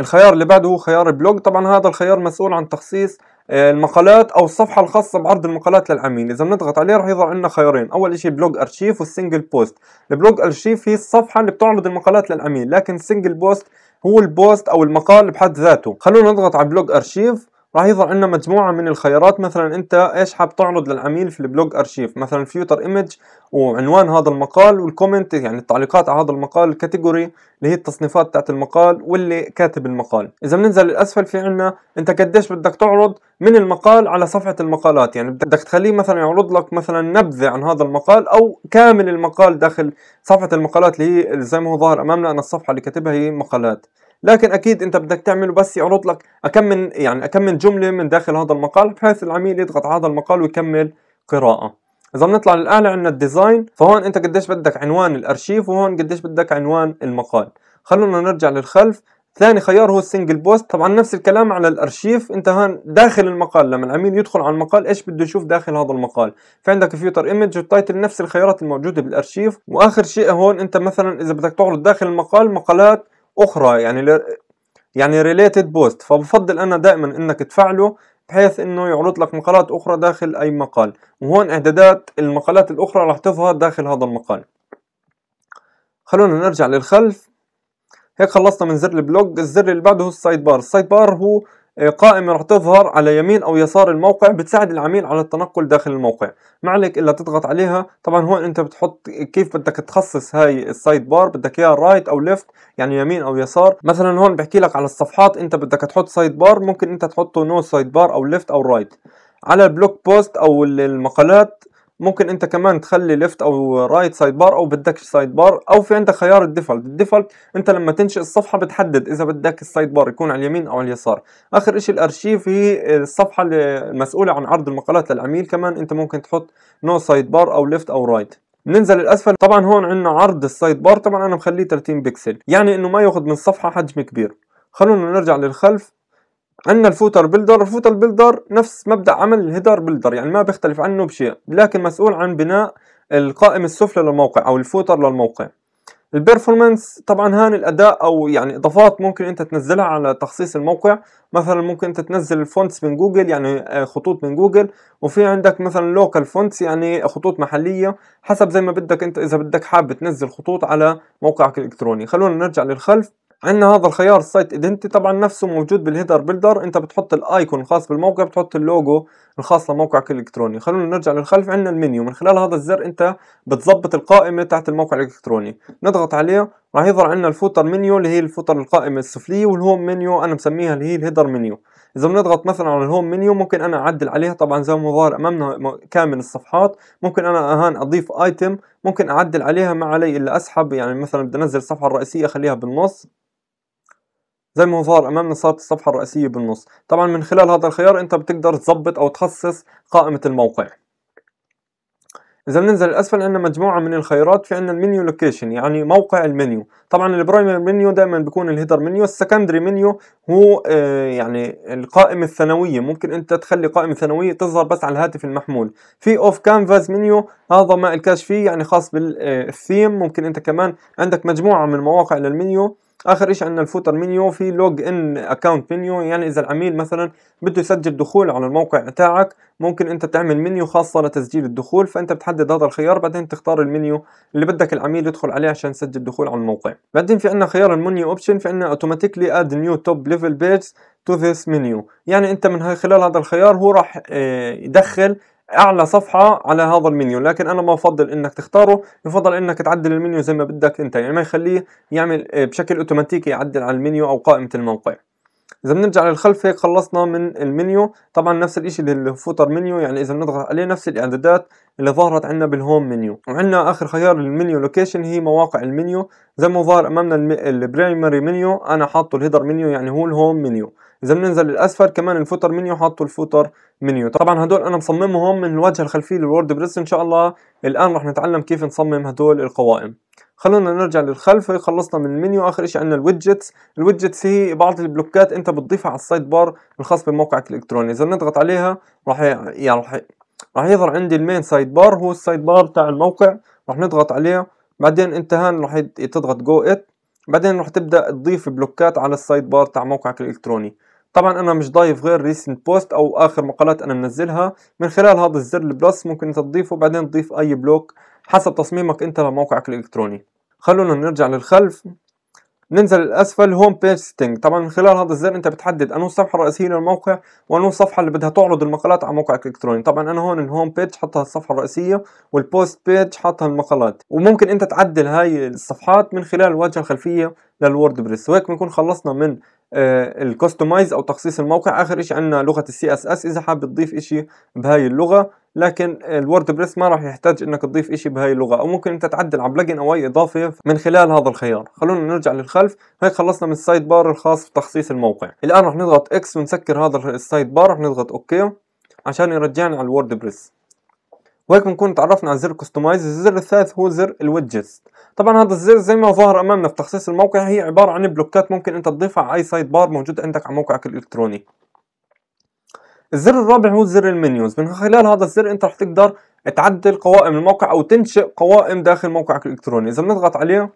الخيار اللي بعده هو خيار البلوج طبعا هذا الخيار مسؤول عن تخصيص المقالات او الصفحه الخاصه بعرض المقالات للعميل اذا بنضغط عليه راح يظهر عندنا خيارين اول شيء بلوج ارشيف والسنجل بوست البلوج ارشيف هي الصفحه اللي بتعرض المقالات للعميل لكن السنجل بوست هو البوست او المقال بحد ذاته خلونا نضغط على بلوج ارشيف راح يظهر عندنا مجموعة من الخيارات مثلا انت ايش حاب تعرض للعميل في البلوج ارشيف مثلا فيوتر ايمج وعنوان هذا المقال والكومنت يعني التعليقات على هذا المقال الكاتيجوري اللي هي التصنيفات تاعت المقال واللي كاتب المقال اذا بننزل للاسفل في عندنا انت قديش بدك تعرض من المقال على صفحة المقالات يعني بدك تخليه مثلا يعرض لك مثلا نبذة عن هذا المقال او كامل المقال داخل صفحة المقالات اللي هي زي ما هو ظاهر امامنا انا الصفحة اللي كاتبها هي مقالات لكن اكيد انت بدك تعمله بس يعرض لك اكم من يعني اكم من جمله من داخل هذا المقال بحيث العميل يضغط على هذا المقال ويكمل قراءه اذا بنطلع للاعلى عندنا الديزاين فهون انت قديش بدك عنوان الارشيف وهون قديش بدك عنوان المقال خلونا نرجع للخلف ثاني خيار هو السنجل بوست طبعا نفس الكلام على الارشيف انت هون داخل المقال لما العميل يدخل على المقال ايش بده يشوف داخل هذا المقال في عندك فيوتر ايمج والتايتل نفس الخيارات الموجوده بالارشيف واخر شيء هون انت مثلا اذا بدك تعرض داخل المقال مقالات اخرى يعني ل... يعني ريليتد بوست فبفضل انا دائما انك تفعله بحيث انه يعرض لك مقالات اخرى داخل اي مقال وهون اعدادات المقالات الاخرى راح تظهر داخل هذا المقال خلونا نرجع للخلف هيك خلصنا من زر البلوج الزر اللي بعده هو السايد بار السايد بار هو إيه، قائمة رح تظهر على يمين أو يسار الموقع بتساعد العميل على التنقل داخل الموقع ما عليك إلا تضغط عليها طبعا هون أنت بتحط كيف بدك تخصص هاي السايد بار بدك إياها رايت أو ليفت يعني يمين أو يسار مثلا هون بحكي لك على الصفحات أنت بدك تحط سايد بار ممكن أنت تحطه نو سايد بار أو ليفت أو رايت على البلوك بوست أو المقالات ممكن انت كمان تخلي ليفت او رايت سايد بار او بدك سايد بار او في عندك خيار الديفولت الديفولت انت لما تنشئ الصفحه بتحدد اذا بدك السايد بار يكون على اليمين او على اليسار اخر شيء الارشيف هي الصفحه المسؤوله عن عرض المقالات للعميل كمان انت ممكن تحط نو سايد بار او ليفت او رايت ننزل الاسفل طبعا هون عندنا عرض السايد بار طبعا انا مخليه 30 بكسل يعني انه ما ياخذ من الصفحه حجم كبير خلونا نرجع للخلف عندنا الفوتر بلدر الفوتر بلدر نفس مبدأ عمل الهيدر بلدر يعني ما بيختلف عنه بشيء لكن مسؤول عن بناء القائمة السفلى للموقع أو الفوتر للموقع البيرفورمانس طبعا هان الأداء أو يعني إضافات ممكن أنت تنزلها على تخصيص الموقع مثلا ممكن أنت تنزل الفونتس من جوجل يعني آه، خطوط من جوجل وفي عندك مثلا لوكال فونتس يعني خطوط محلية حسب زي ما بدك أنت إذا بدك حاب تنزل خطوط على موقعك الإلكتروني خلونا نرجع للخلف عندنا هذا الخيار السايت ايدنتي طبعا نفسه موجود بالهيدر بلدر انت بتحط الايكون الخاص بالموقع بتحط اللوجو الخاص لموقعك الالكتروني خلونا نرجع للخلف عندنا المنيو من خلال هذا الزر انت بتظبط القائمه تحت الموقع الالكتروني نضغط عليه راح يظهر عندنا الفوتر منيو اللي هي الفوتر القائمه السفليه والهوم منيو انا مسميها اللي هي الهيدر منيو اذا بنضغط مثلا على الهوم منيو ممكن انا اعدل عليها طبعا زي ما ظاهر امامنا كامل الصفحات ممكن انا هان اضيف ايتم ممكن اعدل عليها ما علي الا اسحب يعني مثلا بدي انزل الصفحه الرئيسيه اخليها بالنص زي ما ظهر امامنا صارت الصفحة الرئيسية بالنص طبعا من خلال هذا الخيار انت بتقدر تظبط او تخصص قائمة الموقع اذا بننزل الاسفل عندنا مجموعه من الخيارات في عندنا المنيو لوكيشن يعني موقع المنيو طبعا البرايمري منيو دائما بيكون الهيدر منيو السكندري منيو هو آه يعني القائمه الثانويه ممكن انت تخلي قائمه ثانويه تظهر بس على الهاتف المحمول في اوف كانفاس منيو هذا ما الكاش فيه يعني خاص بالثيم آه، ممكن انت كمان عندك مجموعه من مواقع للمنيو اخر شيء عندنا الفوتر منيو في لوج ان اكونت منيو يعني اذا العميل مثلا بده يسجل دخول على الموقع تاعك ممكن انت تعمل منيو خاصه لتسجيل الدخول فانت بتحدد هذا الخيار بعدين تختار المنيو اللي بدك العميل يدخل عليه عشان يسجل دخول على الموقع بعدين في عندنا خيار المنيو اوبشن في عندنا اوتوماتيكلي اد نيو توب ليفل بيجز تو ذيس منيو يعني انت من خلال هذا الخيار هو راح آه، يدخل اعلى صفحه على هذا المنيو لكن انا ما بفضل انك تختاره يفضل انك تعدل المنيو زي ما بدك انت يعني ما يخليه يعمل آه، بشكل اوتوماتيكي يعدل على المنيو او قائمه الموقع اذا بنرجع للخلف هيك خلصنا من المنيو طبعا نفس الاشي للفوتر منيو يعني اذا بنضغط عليه نفس الاعدادات اللي ظهرت عندنا بالهوم منيو وعندنا اخر خيار للمنيو لوكيشن هي مواقع المنيو زي ما ظهر امامنا البرايمري منيو انا حاطه الهيدر منيو يعني هو الهوم منيو اذا بننزل للاسفل كمان الفوتر منيو حاطه الفوتر منيو طبعا هدول انا مصممهم من الواجهه الخلفيه للورد بريس ان شاء الله الان رح نتعلم كيف نصمم هدول القوائم خلونا نرجع للخلف خلصنا من المنيو اخر شيء عندنا الويدجتس الويدجتس هي بعض البلوكات انت بتضيفها على السايد بار الخاص بموقعك الالكتروني اذا نضغط عليها راح يعني راح راح يظهر عندي المين سايد بار هو السايد بار تاع الموقع راح نضغط عليه بعدين انت هان راح تضغط جو ات بعدين راح تبدا تضيف بلوكات على السايد بار تاع موقعك الالكتروني طبعا انا مش ضايف غير ريسنت بوست او اخر مقالات انا منزلها من خلال هذا الزر البلس ممكن انت تضيفه بعدين تضيف اي بلوك حسب تصميمك انت لموقعك الالكتروني خلونا نرجع للخلف ننزل الاسفل هوم بيج سيتنج طبعا من خلال هذا الزر انت بتحدد انو الصفحه الرئيسيه للموقع وانو الصفحه اللي بدها تعرض المقالات على موقعك الالكتروني طبعا انا هون الهوم بيج حطها الصفحه الرئيسيه والبوست بيج حطها المقالات وممكن انت تعدل هاي الصفحات من خلال الواجهه الخلفيه للوردبريس وهيك بنكون خلصنا من آه، الكستمايز او تخصيص الموقع اخر شيء عندنا لغه السي اس اس اذا حابب تضيف شيء بهاي اللغه لكن الووردبريس ما راح يحتاج انك تضيف شيء بهاي اللغه او ممكن انت تعدل على بلجن او اي اضافه من خلال هذا الخيار خلونا نرجع للخلف هيك خلصنا من السايد بار الخاص بتخصيص الموقع الان راح نضغط اكس ونسكر هذا السايد بار راح نضغط اوكي عشان يرجعنا على الووردبريس وهيك بنكون تعرفنا على زر كستمايز الزر الثالث هو زر الويدجز طبعا هذا الزر زي ما ظهر امامنا في تخصيص الموقع هي عباره عن بلوكات ممكن انت تضيفها على اي سايد بار موجود عندك على موقعك الالكتروني الزر الرابع هو زر المنيوز من خلال هذا الزر انت رح تقدر تعدل قوائم الموقع او تنشئ قوائم داخل موقعك الالكتروني اذا بنضغط عليه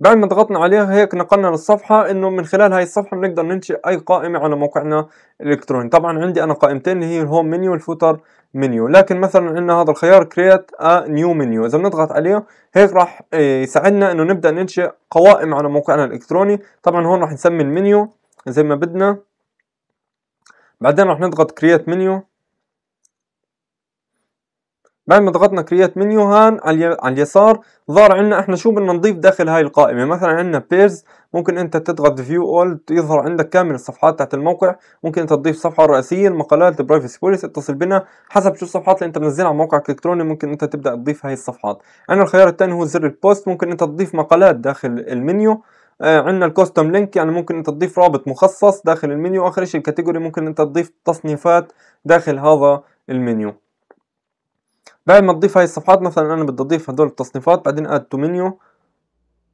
بعد ما ضغطنا عليها هيك نقلنا للصفحة انه من خلال هاي الصفحة بنقدر ننشئ اي قائمة على موقعنا الالكتروني طبعا عندي انا قائمتين اللي هي الهوم منيو والفوتر منيو لكن مثلا عندنا هذا الخيار create ا نيو منيو اذا بنضغط عليه هيك راح إيه، يساعدنا انه نبدا ننشئ قوائم على موقعنا الالكتروني طبعا هون راح نسمي المنيو زي ما بدنا بعدين راح نضغط create منيو بعد ما ضغطنا كرييت منيو هان على اليسار ظهر عنا احنا شو بدنا نضيف داخل هاي القائمة مثلا عنا بيرز ممكن انت تضغط فيو اول يظهر عندك كامل الصفحات تحت الموقع ممكن انت تضيف صفحة رئيسية المقالات البرايفت بوليس اتصل بنا حسب شو الصفحات اللي انت منزلها على موقعك الالكتروني ممكن انت تبدأ تضيف هاي الصفحات عنا الخيار الثاني هو زر البوست ممكن انت تضيف مقالات داخل المنيو آه عندنا الكوستم لينك يعني ممكن انت تضيف رابط مخصص داخل المنيو اخر شيء الكاتيجوري ممكن انت تضيف تصنيفات داخل هذا المنيو بعد ما تضيف هاي الصفحات مثلا انا بدي اضيف هدول التصنيفات بعدين اد تو منيو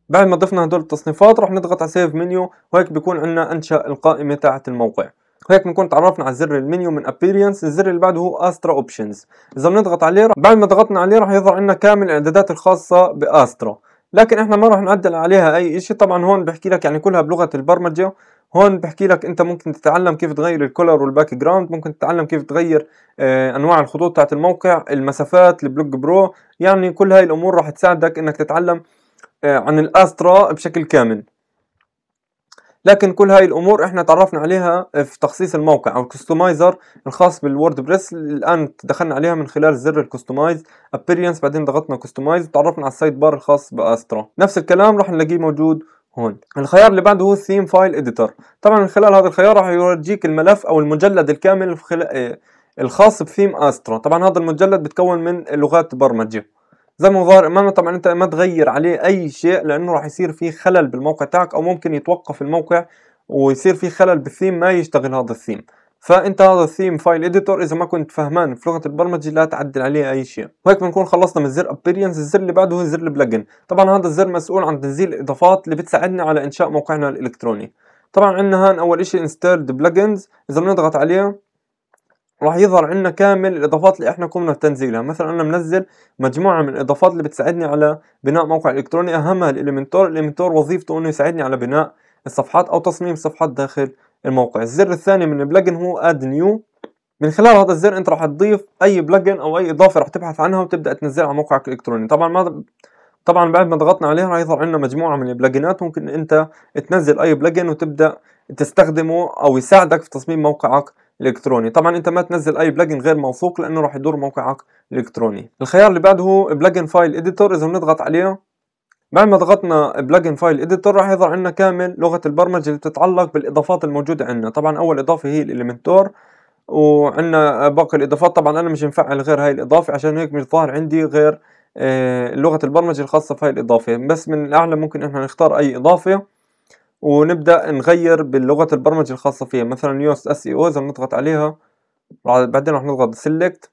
بعد ما ضفنا هدول التصنيفات رح نضغط على سيف منيو وهيك بيكون عندنا انشا القائمه تاعت الموقع وهيك بنكون تعرفنا على زر المنيو من ابيرينس الزر اللي بعده هو استرا اوبشنز اذا بنضغط عليه بعد ما ضغطنا عليه رح يظهر عندنا كامل الاعدادات الخاصه باسترا لكن احنا ما رح نعدل عليها اي شيء طبعا هون بحكي لك يعني كلها بلغه البرمجه هون بحكي لك انت ممكن تتعلم كيف تغير الكولر والباك جراوند ممكن تتعلم كيف تغير اه انواع الخطوط تاعت الموقع المسافات البلوك برو يعني كل هاي الامور راح تساعدك انك تتعلم اه عن الاسترا بشكل كامل لكن كل هاي الامور احنا تعرفنا عليها في تخصيص الموقع او الكستمايزر الخاص بالووردبريس الان دخلنا عليها من خلال زر الكستمايز ابيرينس بعدين ضغطنا كستمايز وتعرفنا على السايد بار الخاص باسترا نفس الكلام راح نلاقيه موجود هون الخيار اللي بعده هو الثيم فايل اديتور طبعا من خلال هذا الخيار راح يورجيك الملف او المجلد الكامل آه، الخاص بثيم استرا طبعا هذا المجلد بتكون من لغات برمجه زي ما ظاهر امامنا طبعا انت ما تغير عليه اي شيء لانه راح يصير في خلل بالموقع تاعك او ممكن يتوقف الموقع ويصير في خلل بالثيم ما يشتغل هذا الثيم فانت هذا الثيم فايل اديتور اذا ما كنت فهمان في لغه البرمجه لا تعدل عليه اي شيء وهيك بنكون خلصنا من زر ابيرينس الزر اللي بعده هو زر البلجن طبعا هذا الزر مسؤول عن تنزيل الاضافات اللي بتساعدنا على انشاء موقعنا الالكتروني طبعا عندنا هان اول شيء انستيرد بلجنز اذا بنضغط عليه راح يظهر عندنا كامل الاضافات اللي احنا قمنا بتنزيلها مثلا انا منزل مجموعه من الاضافات اللي بتساعدني على بناء موقع الكتروني اهمها الاليمنتور الاليمنتور وظيفته انه يساعدني على بناء الصفحات او تصميم صفحات داخل الموقع الزر الثاني من البلجن هو اد نيو من خلال هذا الزر انت راح تضيف اي بلجن او اي اضافه راح تبحث عنها وتبدا تنزلها على موقعك الالكتروني طبعا ما طبعا بعد ما ضغطنا عليها راح يظهر عندنا مجموعه من البلجنات ممكن انت تنزل اي بلجن وتبدا تستخدمه او يساعدك في تصميم موقعك الالكتروني طبعا انت ما تنزل اي بلجن غير موثوق لانه راح يدور موقعك الالكتروني الخيار اللي بعده هو بلجن فايل اديتور اذا بنضغط عليه بعد ما ضغطنا بلجن فايل اديتور راح يظهر عندنا كامل لغة البرمجة اللي بتتعلق بالاضافات الموجودة عندنا طبعا اول اضافة هي الاليمنتور وعندنا باقي الاضافات طبعا انا مش مفعل غير هاي الاضافة عشان هيك مش ظاهر عندي غير آه، لغة البرمجة الخاصة في هاي الاضافة بس من الاعلى ممكن احنا نختار اي اضافة ونبدأ نغير بلغة البرمجة الخاصة فيها مثلا يوست اس اي او اذا بنضغط عليها بعدين راح نضغط سيلكت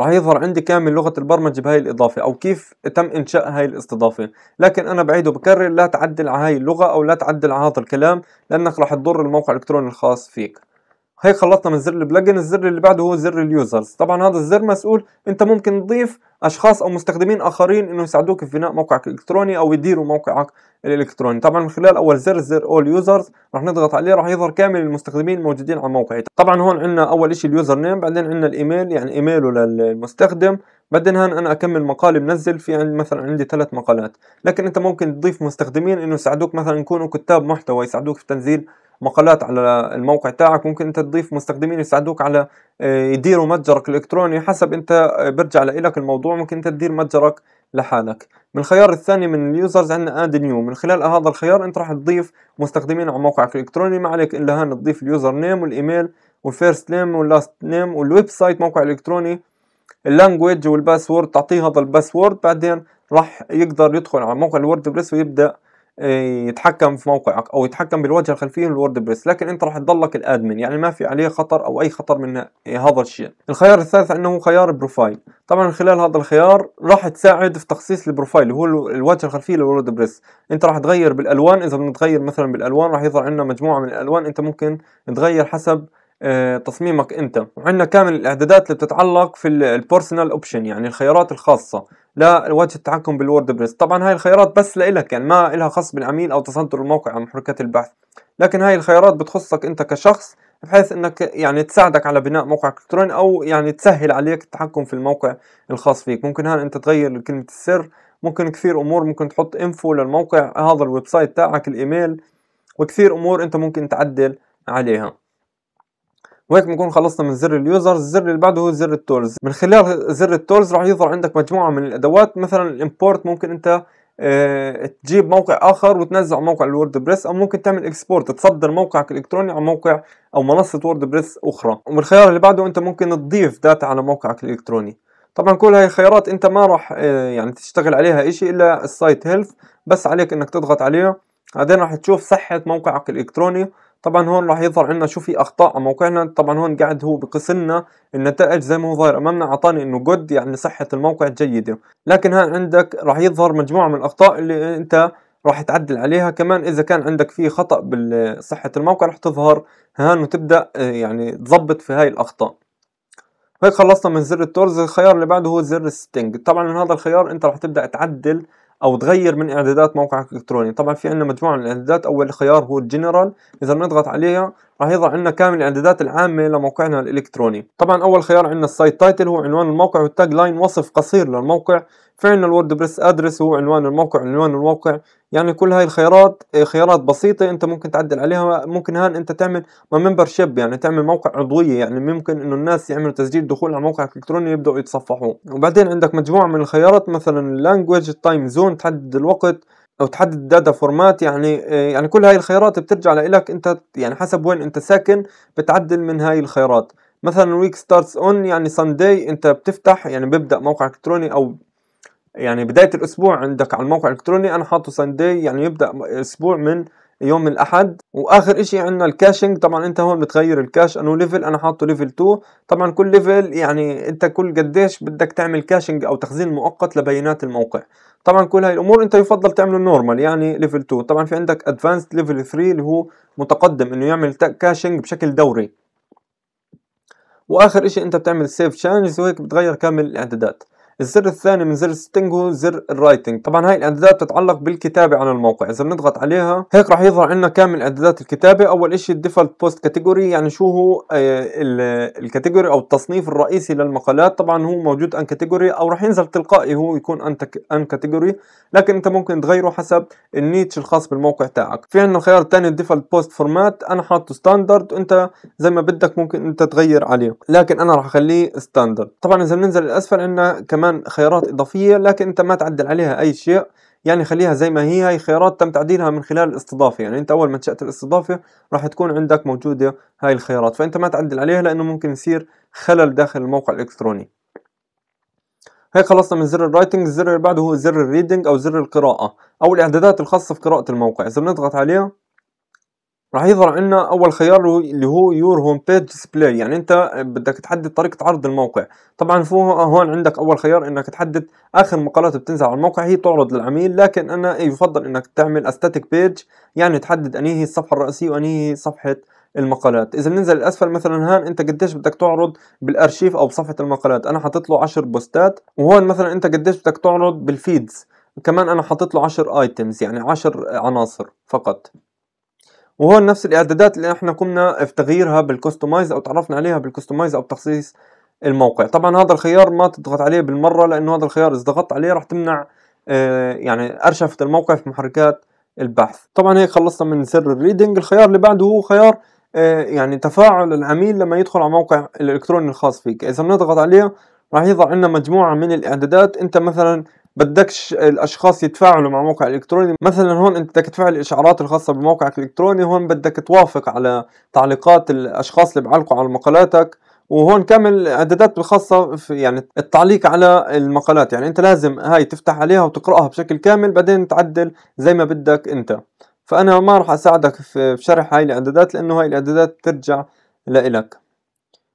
راح يظهر عندي كامل لغة البرمجة بهاي الإضافة أو كيف تم إنشاء هاي الاستضافة لكن أنا بعيد وبكرر لا تعدل على هاي اللغة أو لا تعدل على هذا الكلام لأنك راح تضر الموقع الإلكتروني الخاص فيك هي خلصنا من زر البلجن الزر اللي بعده هو زر اليوزرز طبعا هذا الزر مسؤول انت ممكن تضيف اشخاص او مستخدمين اخرين انه يساعدوك في بناء موقعك الالكتروني او يديروا موقعك الالكتروني طبعا من خلال اول زر زر اول يوزرز راح نضغط عليه راح يظهر كامل المستخدمين الموجودين على موقعي طبعا هون عندنا اول شيء اليوزر نيم بعدين عندنا الايميل يعني ايميله للمستخدم بعدين هان انا اكمل مقال منزل في عندي مثلا عندي ثلاث مقالات لكن انت ممكن تضيف مستخدمين انه يساعدوك مثلا يكونوا كتاب محتوى يساعدوك في تنزيل مقالات على الموقع تاعك ممكن انت تضيف مستخدمين يساعدوك على آه، يديروا متجرك الالكتروني حسب انت آه، برجع لك الموضوع ممكن انت تدير متجرك لحالك من الخيار الثاني من اليوزرز عندنا اد نيو من خلال هذا الخيار انت راح تضيف مستخدمين على موقعك الالكتروني ما عليك الا هان تضيف اليوزر نيم والايميل والفيرست نيم واللاست نيم والويب سايت موقع الالكتروني اللانجويج والباسورد تعطيه هذا الباسورد بعدين راح يقدر يدخل على موقع الوردبريس ويبدا يتحكم في موقعك او يتحكم بالواجهه الخلفيه للوردبريس لكن انت راح تضلك الادمن يعني ما في عليه خطر او اي خطر من هذا الشيء الخيار الثالث انه خيار بروفايل طبعا من خلال هذا الخيار راح تساعد في تخصيص البروفايل اللي هو الواجهه الخلفيه للوردبريس انت راح تغير بالالوان اذا بنتغير مثلا بالالوان راح يظهر عندنا مجموعه من الالوان انت ممكن تغير حسب آه، تصميمك انت وعندنا كامل الاعدادات اللي بتتعلق في البيرسونال اوبشن يعني الخيارات الخاصه لوجه التحكم بالووردبريس طبعا هاي الخيارات بس لإلك يعني ما إلها خص بالعميل أو تسنتر الموقع او محركات البحث لكن هاي الخيارات بتخصك أنت كشخص بحيث انك يعني تساعدك على بناء موقع الكتروني او يعني تسهل عليك التحكم في الموقع الخاص فيك ممكن هان انت تغير كلمة السر ممكن كثير امور ممكن تحط انفو للموقع هذا الويب سايت تاعك الايميل وكثير امور انت ممكن تعدل عليها وهيك بنكون خلصنا من زر اليوزرز الزر اللي بعده هو زر التولز من خلال زر التولز راح يظهر عندك مجموعه من الادوات مثلا الامبورت ممكن انت آه، تجيب موقع اخر وتنزع موقع الووردبريس او ممكن تعمل اكسبورت تصدر موقعك الالكتروني على موقع او منصه ووردبريس اخرى ومن الخيار اللي بعده انت ممكن تضيف داتا على موقعك الالكتروني طبعا كل هاي الخيارات انت ما راح آه، يعني تشتغل عليها شيء الا السايت هيلث بس عليك انك تضغط عليه بعدين راح تشوف صحه موقعك الالكتروني طبعا هون راح يظهر عندنا شو في اخطاء على موقعنا طبعا هون قاعد هو بقسمنا النتائج زي ما هو ظاهر امامنا اعطاني انه جود يعني صحه الموقع جيده لكن هان عندك راح يظهر مجموعه من الاخطاء اللي انت راح تعدل عليها كمان اذا كان عندك في خطا بصحه الموقع راح تظهر هان وتبدا آه، يعني تظبط في هاي الاخطاء هيك خلصنا من زر التورز الخيار اللي بعده هو زر السيتنج طبعا من هذا الخيار انت راح تبدا تعدل او تغير من اعدادات موقعك الالكتروني طبعا في عندنا مجموعه من الاعدادات اول خيار هو الجنرال اذا بنضغط عليها راح يظهر عندنا كامل الاعدادات العامه لموقعنا الالكتروني طبعا اول خيار عندنا السايت تايتل هو عنوان الموقع والتاج لاين وصف قصير للموقع فعلا الووردبريس ادرس هو عنوان الموقع عنوان الموقع يعني كل هاي الخيارات خيارات بسيطة انت ممكن تعدل عليها ممكن هان انت تعمل ممبر شيب يعني تعمل موقع عضوية يعني ممكن انه الناس يعملوا تسجيل دخول على موقعك الالكتروني يبدأوا يتصفحوا وبعدين عندك مجموعة من الخيارات مثلا اللانجوج التايم زون تحدد الوقت او تحدد داتا فورمات يعني آه، يعني كل هاي الخيارات بترجع لإلك انت يعني حسب وين انت ساكن بتعدل من هاي الخيارات مثلا ويك ستارتس اون يعني سانداي انت بتفتح يعني بيبدا موقع الكتروني او يعني بداية الأسبوع عندك على الموقع الإلكتروني أنا حاطه ساندي يعني يبدأ أسبوع من يوم الأحد وآخر إشي عندنا الكاشنج طبعا أنت هون بتغير الكاش أنه ليفل أنا حاطه ليفل 2 طبعا كل ليفل يعني أنت كل قديش بدك تعمل كاشنج أو تخزين مؤقت لبيانات الموقع طبعا كل هاي الأمور أنت يفضل تعمله نورمال يعني ليفل 2 طبعا في عندك أدفانسد ليفل 3 اللي هو متقدم أنه يعمل كاشنج بشكل دوري واخر اشي انت بتعمل سيف تشانجز وهيك بتغير كامل الاعدادات الزر الثاني من زر ستينج هو زر الرايتنج طبعا هاي الاعدادات بتتعلق بالكتابه على الموقع اذا بنضغط عليها هيك راح يظهر عندنا كامل اعدادات الكتابه اول شيء الديفولت بوست كاتيجوري يعني شو هو آه، الكاتيجوري او التصنيف الرئيسي للمقالات طبعا هو موجود ان كاتيجوري او راح ينزل تلقائي هو يكون ان ان كاتيجوري لكن انت ممكن تغيره حسب النيتش الخاص بالموقع تاعك في عندنا الخيار الثاني الديفولت بوست فورمات انا حاطه ستاندرد وانت زي ما بدك ممكن انت تغير عليه لكن انا راح اخليه ستاندرد طبعا اذا بننزل للاسفل عندنا كمان كمان خيارات إضافية لكن أنت ما تعدل عليها أي شيء يعني خليها زي ما هي هي خيارات تم تعديلها من خلال الاستضافة يعني أنت أول ما نشأت الاستضافة راح تكون عندك موجودة هاي الخيارات فأنت ما تعدل عليها لأنه ممكن يصير خلل داخل الموقع الإلكتروني هيك خلصنا من زر الرايتنج الزر اللي بعده هو زر الريدنج أو زر القراءة أو الإعدادات الخاصة في قراءة الموقع إذا بنضغط عليه راح يظهر عندنا اول خيار اللي هو يور هوم بيج ديسبلاي يعني انت بدك تحدد طريقه عرض الموقع طبعا هون عندك اول خيار انك تحدد اخر مقالات بتنزل على الموقع هي تعرض للعميل لكن انا إيه، يفضل انك تعمل استاتيك بيج يعني تحدد انهي هي الصفحه الرئيسيه وانهي هي صفحه المقالات اذا بننزل الاسفل مثلا هان انت قديش بدك تعرض بالارشيف او بصفحه المقالات انا حاطط له 10 بوستات وهون مثلا انت قديش بدك تعرض بالفيدز كمان انا حاطط له 10 ايتمز يعني 10 عناصر فقط وهون نفس الاعدادات اللي احنا قمنا في تغييرها بالكستمايز او تعرفنا عليها بالكستمايز او بتخصيص الموقع طبعا هذا الخيار ما تضغط عليه بالمره لانه هذا الخيار اذا ضغطت عليه راح تمنع آه، يعني ارشفه الموقع في محركات البحث طبعا هيك خلصنا من سر الريدنج الخيار اللي بعده هو خيار آه، يعني تفاعل العميل لما يدخل على موقع الالكتروني الخاص فيك اذا بنضغط عليه راح يظهر عندنا مجموعه من الاعدادات انت مثلا بدكش الاشخاص يتفاعلوا مع موقع الكتروني مثلا هون انت بدك تفعل الاشعارات الخاصه بموقعك الالكتروني هون بدك توافق على تعليقات الاشخاص اللي بيعلقوا على مقالاتك وهون كامل اعدادات الخاصه في يعني التعليق على المقالات يعني انت لازم هاي تفتح عليها وتقراها بشكل كامل بعدين تعدل زي ما بدك انت فانا ما راح اساعدك في شرح هاي الاعدادات لانه هاي الاعدادات ترجع لإلك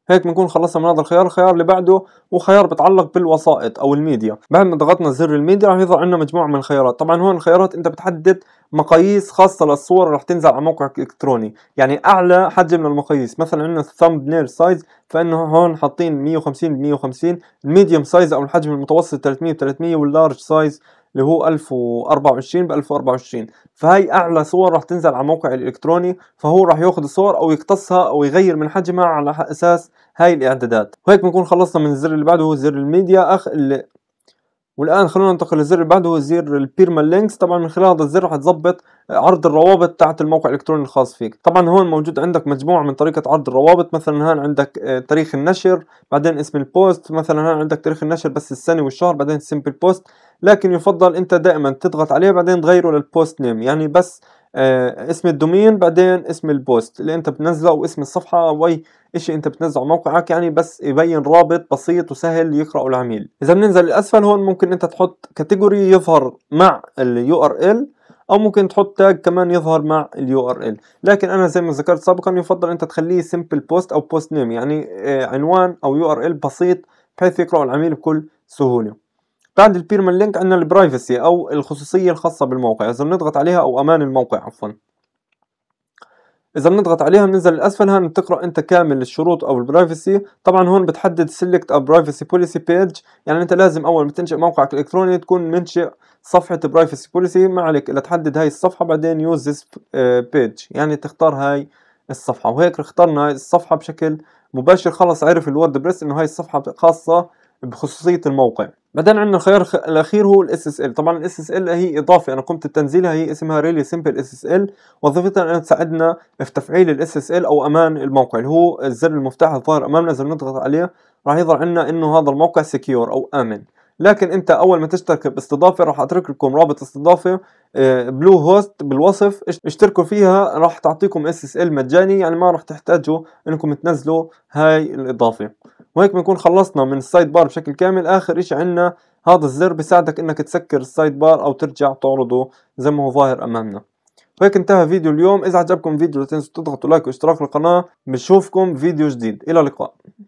هيك بنكون خلصنا من هذا الخيار الخيار اللي بعده هو خيار بتعلق بالوسائط او الميديا بعد ما ضغطنا زر الميديا رح يظهر عندنا مجموعه من الخيارات طبعا هون الخيارات انت بتحدد مقاييس خاصه للصور رح تنزل على موقعك الالكتروني يعني اعلى حجم للمقاييس مثلا عندنا الثامب نيل سايز فانه هون حاطين 150 ب 150 الميديوم سايز او الحجم المتوسط 300 ب 300 واللارج سايز اللي هو 1024 ب 1024 فهي اعلى صور راح تنزل على الموقع الالكتروني فهو راح ياخذ الصور او يقتصها او يغير من حجمها على اساس هاي الاعدادات وهيك بنكون خلصنا من الزر اللي بعده هو زر الميديا اخ اللي والان خلونا ننتقل للزر اللي بعده هو زر البيرمال لينكس طبعا من خلال هذا الزر تظبط عرض الروابط تحت الموقع الالكتروني الخاص فيك طبعا هون موجود عندك مجموعه من طريقه عرض الروابط مثلا هان عندك آه، تاريخ النشر بعدين اسم البوست مثلا هان عندك تاريخ النشر بس السنه والشهر بعدين سمبل بوست لكن يفضل انت دائما تضغط عليه بعدين تغيره للبوست نيم يعني بس آه، اسم الدومين بعدين اسم البوست اللي انت بتنزله او اسم الصفحه او اي شيء انت بتنزله على موقعك يعني بس يبين رابط بسيط وسهل يقراه العميل اذا بننزل الاسفل هون ممكن انت تحط كاتيجوري يظهر مع اليو ار ال او ممكن تحط تاج كمان يظهر مع اليو ار ال لكن انا زي ما ذكرت سابقا يفضل انت تخليه سمبل بوست او بوست نيم يعني آه، عنوان او يو ار ال بسيط بحيث يقراه العميل بكل سهوله بعد البيرمن لينك عندنا البرايفسي او الخصوصيه الخاصه بالموقع اذا بنضغط عليها او امان الموقع عفوا اذا بنضغط عليها بننزل لاسفل هون بتقرا انت كامل الشروط او البرايفسي طبعا هون بتحدد سيلكت ا برايفسي بوليسي بيج يعني انت لازم اول ما تنشئ موقعك الالكتروني تكون منشئ صفحه برايفسي بوليسي ما عليك الا تحدد هاي الصفحه بعدين يوز ذس بيج يعني تختار هاي الصفحه وهيك اخترنا هاي الصفحه بشكل مباشر خلص عرف الوردبريس انه هاي الصفحه خاصه بخصوصيه الموقع بعدين عندنا الخيار الاخير هو الاس اس ال طبعا الاس اس ال هي اضافه انا قمت بتنزيلها هي اسمها ريلي سمبل اس اس ال وظيفتها انها تساعدنا في تفعيل الاس اس ال او امان الموقع اللي هو الزر المفتاح الظاهر امامنا اذا بنضغط عليه راح يظهر عندنا انه هذا الموقع سكيور او امن لكن انت اول ما تشترك باستضافه راح اترك لكم رابط استضافه بلو آه، هوست بالوصف اشتركوا فيها راح تعطيكم اس اس ال مجاني يعني ما راح تحتاجوا انكم تنزلوا هاي الاضافه وهيك بنكون خلصنا من السايد بار بشكل كامل اخر اشي عنا هذا الزر بيساعدك انك تسكر السايد بار او ترجع تعرضه زي ما هو ظاهر امامنا وهيك انتهى فيديو اليوم اذا عجبكم الفيديو لا تنسوا تضغطوا لايك واشتراك في القناة بنشوفكم فيديو جديد الى اللقاء